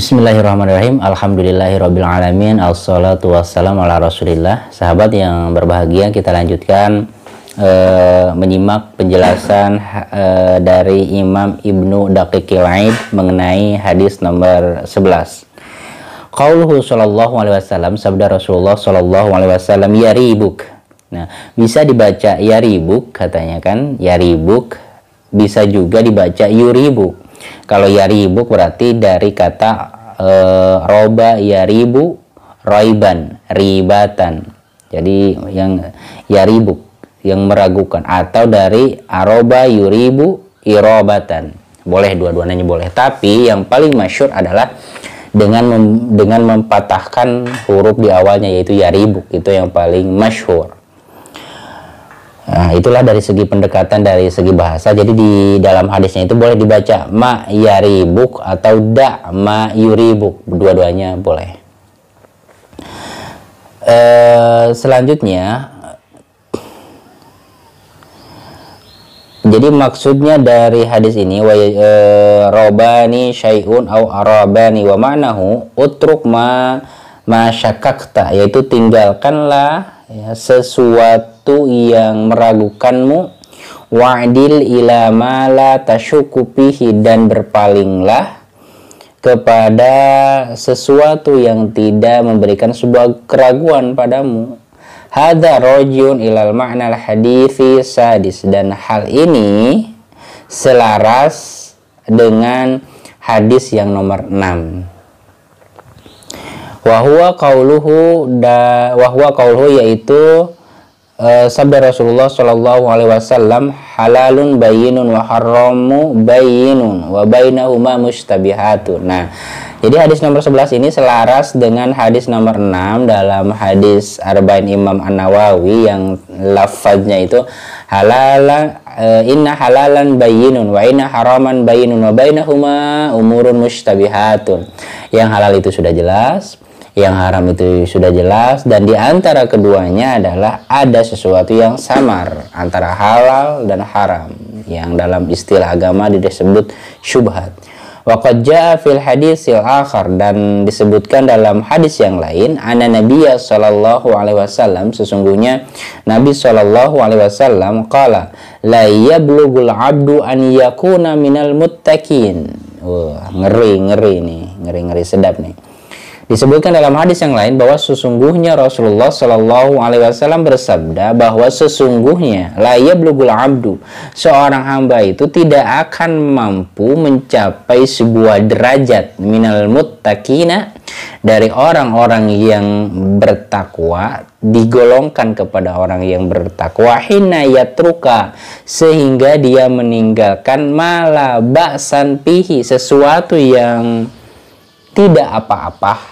Bismillahirrahmanirrahim. Alhamdulillahirabbil alamin. Assalatu wassalamu ala Rasulillah. Sahabat yang berbahagia, kita lanjutkan e, menyimak penjelasan e, dari Imam Ibnu Daqiqil Aid mengenai hadis nomor 11. Qauluhu sallallahu alaihi wasallam sabda Rasulullah sallallahu alaihi wasallam Ya ribuk. Nah, bisa dibaca ya ribuk, katanya kan, ya ribuk. bisa juga dibaca yuribuk. Kalau yaribuk berarti dari kata e, roba ya ribu roiban ribatan jadi yang ya ribu yang meragukan atau dari aroba yuribu irobatan boleh dua-duanya boleh tapi yang paling masyur adalah dengan mem, dengan mempatahkan huruf di awalnya yaitu ya yaribuk itu yang paling masyur Nah, itulah dari segi pendekatan dari segi bahasa. Jadi di dalam hadisnya itu boleh dibaca ma yaribuk atau da ma yuribuk. Dua-duanya boleh. E, selanjutnya Jadi maksudnya dari hadis ini wa e, robani syai'un au arabani wa ma'nahu utruk ma masyakakta yaitu tinggalkanlah ya, sesuatu yang meragukanmu wa'dil ila ma la tasyukupihi dan berpalinglah kepada sesuatu yang tidak memberikan sebuah keraguan padamu. Hada rojun ilal makna hadithi sadis dan hal ini selaras dengan hadis yang nomor 6. Wahwa kauluhu da wahwa kauluhu yaitu e, sabda Rasulullah Shallallahu Alaihi Wasallam halalun bayinun waharomu bayinun wabainahuma bainahuma mustabihatun. Nah, jadi hadis nomor 11 ini selaras dengan hadis nomor 6 dalam hadis Arba'in Imam An-Nawawi yang lafaznya itu halalan e, eh, inna halalan bayinun wa inna haraman bayinun wa bainahuma umurun mustabihatun. Yang halal itu sudah jelas, yang haram itu sudah jelas dan di antara keduanya adalah ada sesuatu yang samar antara halal dan haram yang dalam istilah agama disebut syubhat. Waqad jaa fil hadisil akhar dan disebutkan dalam hadis yang lain ana nabiyya sallallahu alaihi wasallam sesungguhnya Nabi sallallahu alaihi wasallam qala la yablughul abdu an yakuna minal muttaqin. Wah, ngeri ngeri nih, ngeri ngeri sedap nih Disebutkan dalam hadis yang lain bahwa sesungguhnya Rasulullah Shallallahu Alaihi Wasallam bersabda bahwa sesungguhnya layak blugul abdu seorang hamba itu tidak akan mampu mencapai sebuah derajat minal muttaqina dari orang-orang yang bertakwa digolongkan kepada orang yang bertakwa hina yatruka sehingga dia meninggalkan malah pihi sesuatu yang tidak apa-apa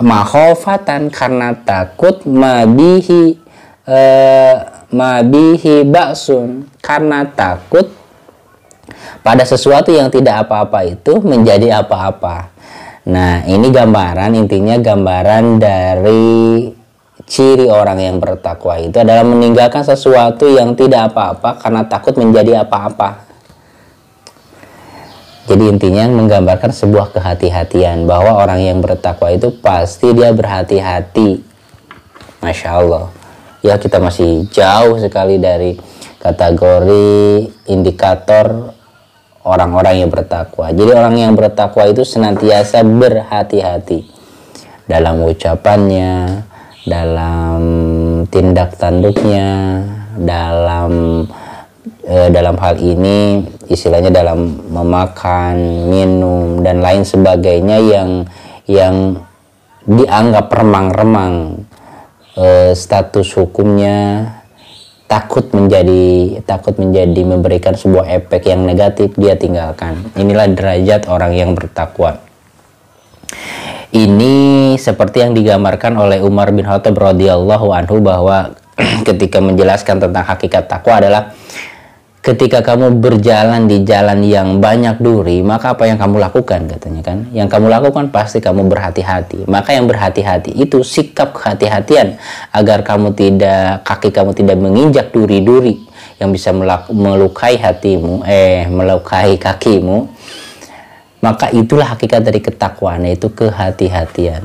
makhofatan karena takut mabihi e, eh, mabihi baksun karena takut pada sesuatu yang tidak apa-apa itu menjadi apa-apa nah ini gambaran intinya gambaran dari ciri orang yang bertakwa itu adalah meninggalkan sesuatu yang tidak apa-apa karena takut menjadi apa-apa jadi intinya menggambarkan sebuah kehati-hatian bahwa orang yang bertakwa itu pasti dia berhati-hati. Masya Allah. Ya kita masih jauh sekali dari kategori indikator orang-orang yang bertakwa. Jadi orang yang bertakwa itu senantiasa berhati-hati dalam ucapannya, dalam tindak tanduknya, dalam e, dalam hal ini istilahnya dalam memakan, minum dan lain sebagainya yang yang dianggap remang-remang e, status hukumnya takut menjadi takut menjadi memberikan sebuah efek yang negatif dia tinggalkan. Inilah derajat orang yang bertakwa. Ini seperti yang digambarkan oleh Umar bin Khattab radhiyallahu anhu bahwa ketika menjelaskan tentang hakikat takwa adalah ketika kamu berjalan di jalan yang banyak duri, maka apa yang kamu lakukan katanya kan? Yang kamu lakukan pasti kamu berhati-hati. Maka yang berhati-hati itu sikap kehati-hatian agar kamu tidak kaki kamu tidak menginjak duri-duri yang bisa melukai hatimu, eh melukai kakimu. Maka itulah hakikat dari ketakwaan yaitu kehati-hatian.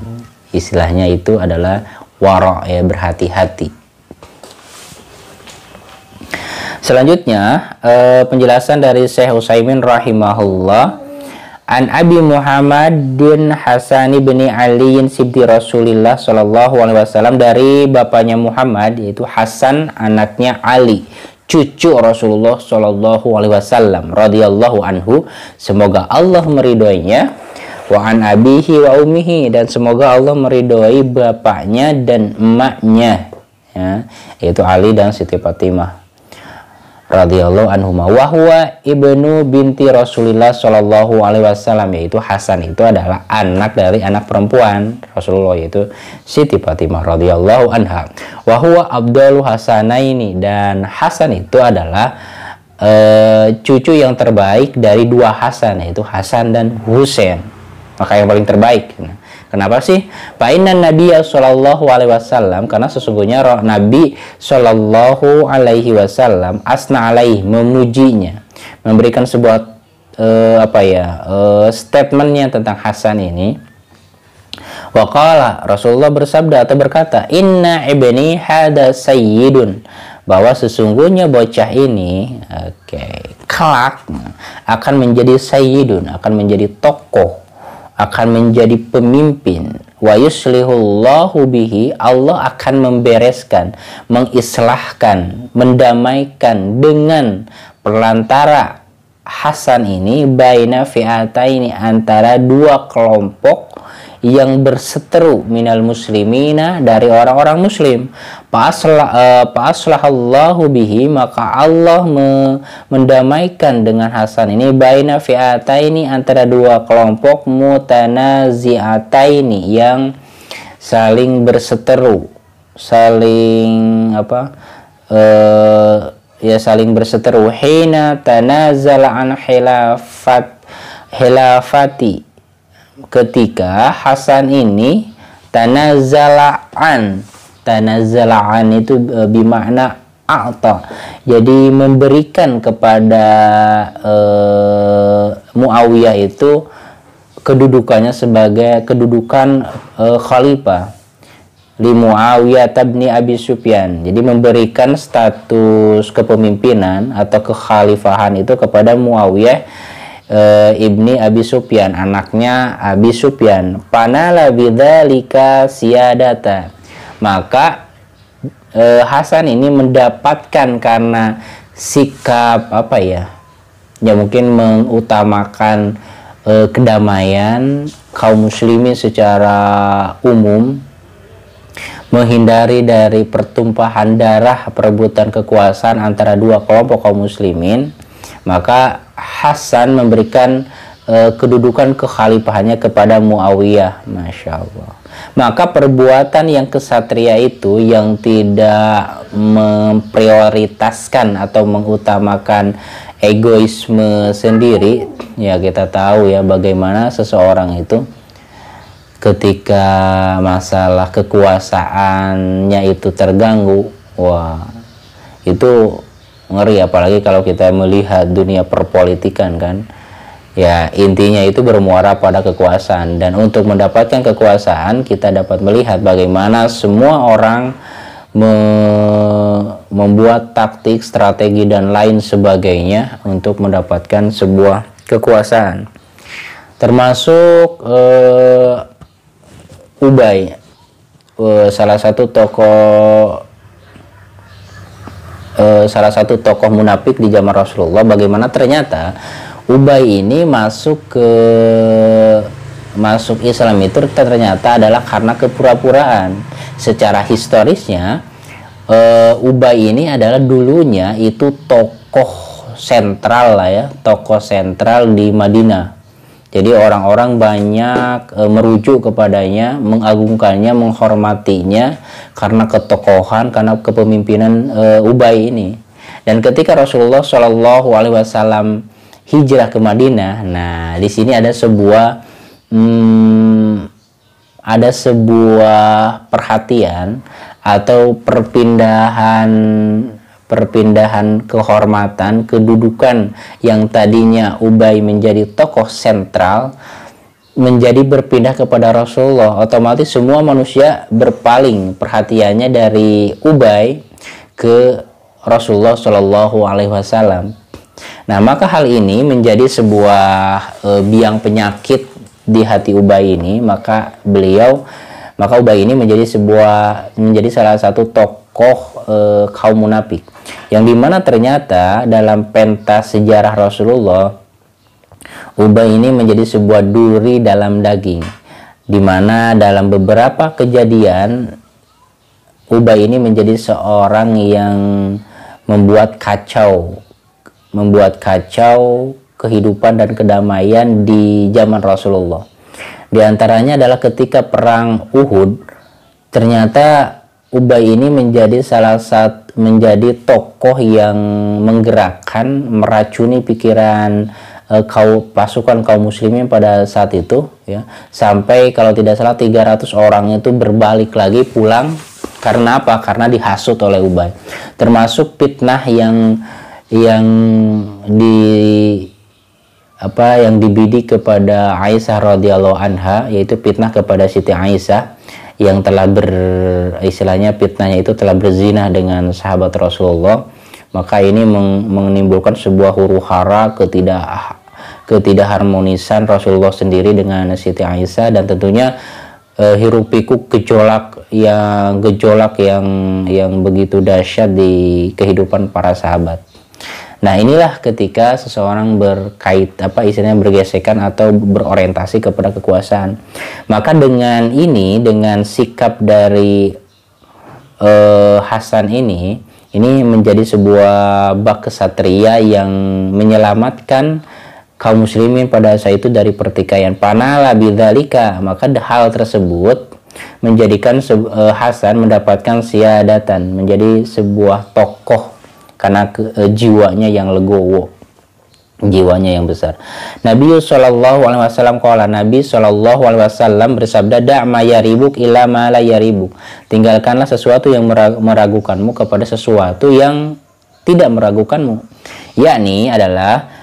Istilahnya itu adalah warok ya berhati-hati Selanjutnya uh, penjelasan dari Syekh Utsaimin rahimahullah An Abi Muhammad bin Hasan bin Ali Sibti Rasulillah Shallallahu Alaihi Wasallam dari bapaknya Muhammad yaitu Hasan anaknya Ali cucu Rasulullah Shallallahu Alaihi Wasallam radhiyallahu anhu semoga Allah meridhoinya wa an abihi wa umihi dan semoga Allah meridhoi bapaknya dan emaknya ya, yaitu Ali dan Siti Fatimah radhiyallahu anhu wa huwa ibnu binti Rasulillah sallallahu alaihi wasallam yaitu Hasan itu adalah anak dari anak perempuan Rasulullah yaitu Siti Fatimah radhiyallahu anha wa huwa abdalu hasanaini dan Hasan itu adalah uh, cucu yang terbaik dari dua Hasan yaitu Hasan dan Husain maka yang paling terbaik nah, Kenapa sih? Fainan Nabiya Shallallahu Alaihi Wasallam karena sesungguhnya roh Nabi Shallallahu Alaihi Wasallam asna alaih memujinya, memberikan sebuah uh, apa ya uh, statementnya tentang Hasan ini. Wakala Rasulullah bersabda atau berkata, Inna ibni hada sayyidun bahwa sesungguhnya bocah ini, oke, okay, kelak akan menjadi sayyidun, akan menjadi tokoh akan menjadi pemimpin wa yuslihullahu bihi Allah akan membereskan mengislahkan mendamaikan dengan perlantara Hasan ini baina ini antara dua kelompok yang berseteru minal muslimina dari orang-orang muslim. Eh, Fa'aslahallahu bihi maka Allah me mendamaikan dengan Hasan ini baina fi'ataini antara dua kelompok mutanazi'ataini yang saling berseteru, saling apa? Uh, ya saling berseteru hina tanazala an khilafat khilafati ketika Hasan ini tanazala'an tanazala'an itu e, bimakna a'ta jadi memberikan kepada e, Muawiyah itu kedudukannya sebagai kedudukan e, khalifah li Muawiyah tabni Abi Sufyan jadi memberikan status kepemimpinan atau kekhalifahan itu kepada Muawiyah e, ibni Abi Sufyan, anaknya Abi Sufyan. Panala bidzalika siadata Maka e, Hasan ini mendapatkan karena sikap apa ya? Ya mungkin mengutamakan e, kedamaian kaum muslimin secara umum menghindari dari pertumpahan darah perebutan kekuasaan antara dua kelompok kaum muslimin maka Hasan memberikan e, kedudukan kekhalifahannya kepada Muawiyah Masya Allah maka perbuatan yang kesatria itu yang tidak memprioritaskan atau mengutamakan egoisme sendiri ya kita tahu ya bagaimana seseorang itu ketika masalah kekuasaannya itu terganggu wah itu ngeri apalagi kalau kita melihat dunia perpolitikan kan ya intinya itu bermuara pada kekuasaan dan untuk mendapatkan kekuasaan kita dapat melihat bagaimana semua orang me membuat taktik, strategi dan lain sebagainya untuk mendapatkan sebuah kekuasaan termasuk eh, Ubay eh, salah satu tokoh uh, salah satu tokoh munafik di zaman Rasulullah bagaimana ternyata Ubay ini masuk ke masuk Islam itu ternyata adalah karena kepura-puraan. Secara historisnya uh, Ubay ini adalah dulunya itu tokoh sentral lah ya, tokoh sentral di Madinah jadi orang-orang banyak e, merujuk kepadanya, mengagungkannya, menghormatinya karena ketokohan, karena kepemimpinan e, Ubay ini. Dan ketika Rasulullah Shallallahu Alaihi Wasallam hijrah ke Madinah, nah di sini ada sebuah hmm, ada sebuah perhatian atau perpindahan perpindahan kehormatan, kedudukan yang tadinya Ubay menjadi tokoh sentral menjadi berpindah kepada Rasulullah. Otomatis semua manusia berpaling perhatiannya dari Ubay ke Rasulullah Shallallahu alaihi wasallam. Nah, maka hal ini menjadi sebuah e, biang penyakit di hati Ubay ini, maka beliau maka Ubay ini menjadi sebuah menjadi salah satu tokoh e, kaum munafik yang dimana ternyata dalam pentas sejarah Rasulullah Ubay ini menjadi sebuah duri dalam daging dimana dalam beberapa kejadian Ubay ini menjadi seorang yang membuat kacau membuat kacau kehidupan dan kedamaian di zaman Rasulullah di antaranya adalah ketika perang Uhud ternyata Ubay ini menjadi salah satu menjadi tokoh yang menggerakkan meracuni pikiran uh, kaum pasukan kaum muslimin pada saat itu ya sampai kalau tidak salah 300 orang itu berbalik lagi pulang karena apa karena dihasut oleh Ubay termasuk fitnah yang yang di apa yang dibidik kepada Aisyah radhiyallahu anha yaitu fitnah kepada Siti Aisyah yang telah ber istilahnya fitnahnya itu telah berzina dengan sahabat Rasulullah maka ini menimbulkan sebuah huru hara ketidak ketidakharmonisan Rasulullah sendiri dengan Siti Aisyah dan tentunya uh, hirup pikuk gejolak yang gejolak yang yang begitu dahsyat di kehidupan para sahabat Nah inilah ketika seseorang berkait apa istilahnya bergesekan atau berorientasi kepada kekuasaan. Maka dengan ini dengan sikap dari eh, Hasan ini ini menjadi sebuah bak kesatria yang menyelamatkan kaum muslimin pada saat itu dari pertikaian panala bidzalika maka hal tersebut menjadikan eh, Hasan mendapatkan siadatan menjadi sebuah tokoh karena ke, eh, jiwanya yang legowo jiwanya yang besar. Nabi Shallallahu Alaihi Wasallam kala Nabi Shallallahu Alaihi Wasallam bersabda, "Da'ma yaribuk ila ma la yaribuk." Tinggalkanlah sesuatu yang meragukanmu kepada sesuatu yang tidak meragukanmu. Yakni adalah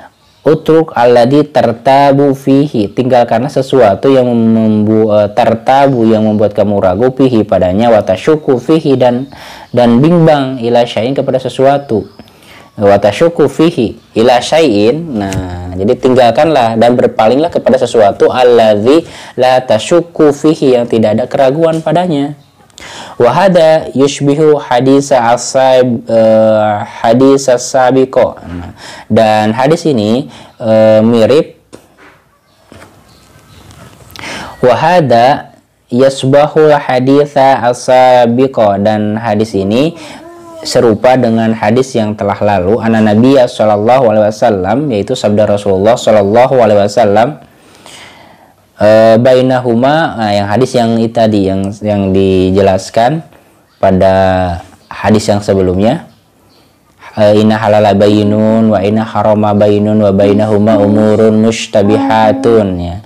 utruk alladhi tertabu fihi tinggalkanlah sesuatu yang membuat eh, tertabu yang membuat kamu ragu fihi padanya watasyuku fihi dan dan bimbang ila syai'in kepada sesuatu watasyuku fihi ila syai'in nah jadi tinggalkanlah dan berpalinglah kepada sesuatu alladhi la tasyuku fihi yang tidak ada keraguan padanya وهذا yushbihu hadis asab uh, hadis asabiko dan hadis ini uh, mirip wahada yasbahu haditha asabiko dan hadis ini serupa dengan hadis yang telah lalu anak Nabi Shallallahu Alaihi Wasallam yaitu sabda Rasulullah Shallallahu Alaihi Wasallam e, bainahuma nah yang hadis yang tadi yang yang dijelaskan pada hadis yang sebelumnya eh, inna halala bayinun wa inna haroma bayinun wa bainahuma umurun mustabihatun ya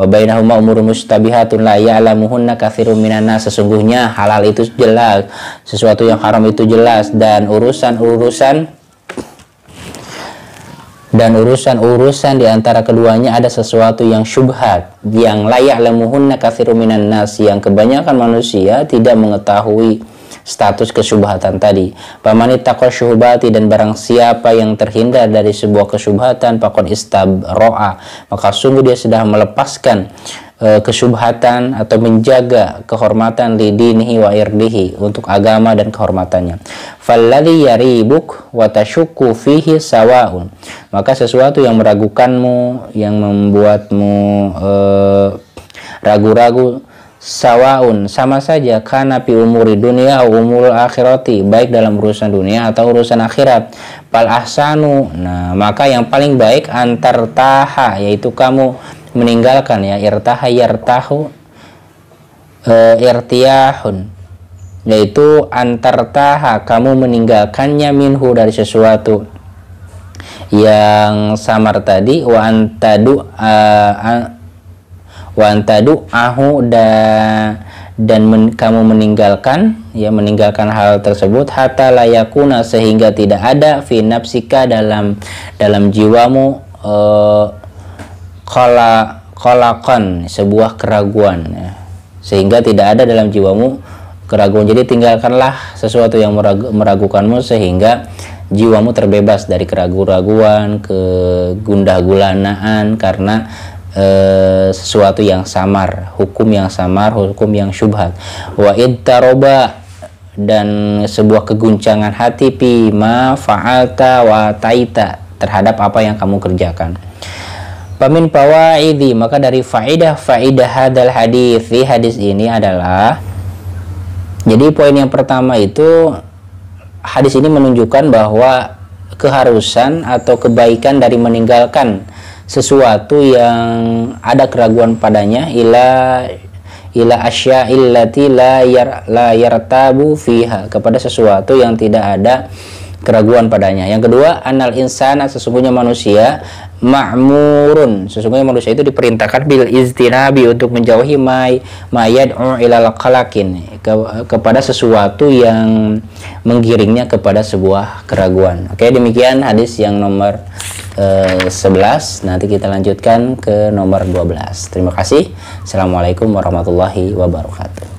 wa bainahuma umurun mustabihatun la ya'lamuhunna katsirun minan sesungguhnya halal itu jelas sesuatu yang haram itu jelas dan urusan-urusan dan urusan-urusan di antara keduanya ada sesuatu yang syubhat yang layak lemuhunna kathiru minan nas yang kebanyakan manusia tidak mengetahui status kesubhatan tadi. Pamani takwa syubhati dan barang siapa yang terhindar dari sebuah kesubhatan pakon istab roa. maka sungguh dia sudah melepaskan e, kesubhatan atau menjaga kehormatan lidinihi wa irdihi untuk agama dan kehormatannya. Falladhi yaribuk wa tashukku fihi sawaun. Maka sesuatu yang meragukanmu, yang membuatmu e, ragu-ragu uh, ragu -ragu, sawaun sama saja karena pi umuri dunia umul akhirati baik dalam urusan dunia atau urusan akhirat pal ahsanu nah maka yang paling baik antar taha yaitu kamu meninggalkan ya irtaha yartahu e, irtiyahun yaitu antar taha kamu meninggalkannya minhu dari sesuatu yang samar tadi wa antadu wantadu ahu da dan men, kamu meninggalkan ya meninggalkan hal tersebut hatta layakuna sehingga tidak ada fi nafsika dalam dalam jiwamu eh, kala kolakon sebuah keraguan ya. sehingga tidak ada dalam jiwamu keraguan jadi tinggalkanlah sesuatu yang meragu, meragukanmu sehingga jiwamu terbebas dari keraguan-keraguan kegundah gundah gulanaan karena e, sesuatu yang samar, hukum yang samar, hukum yang syubhat. Wa idtaroba dan sebuah keguncangan hati pi ma fa'alta wa taita terhadap apa yang kamu kerjakan. Pamin ini maka dari faidah faidah hadal hadis di hadis ini adalah jadi poin yang pertama itu hadis ini menunjukkan bahwa keharusan atau kebaikan dari meninggalkan sesuatu yang ada keraguan padanya ila ila asya illati la yar la yartabu fiha kepada sesuatu yang tidak ada keraguan padanya. Yang kedua, anal insana sesungguhnya manusia ma'murun sesungguhnya manusia itu diperintahkan bil istinabi untuk menjauhi may mayad'u ilal kalakin ke, kepada sesuatu yang menggiringnya kepada sebuah keraguan oke demikian hadis yang nomor eh, 11 nanti kita lanjutkan ke nomor 12 terima kasih assalamualaikum warahmatullahi wabarakatuh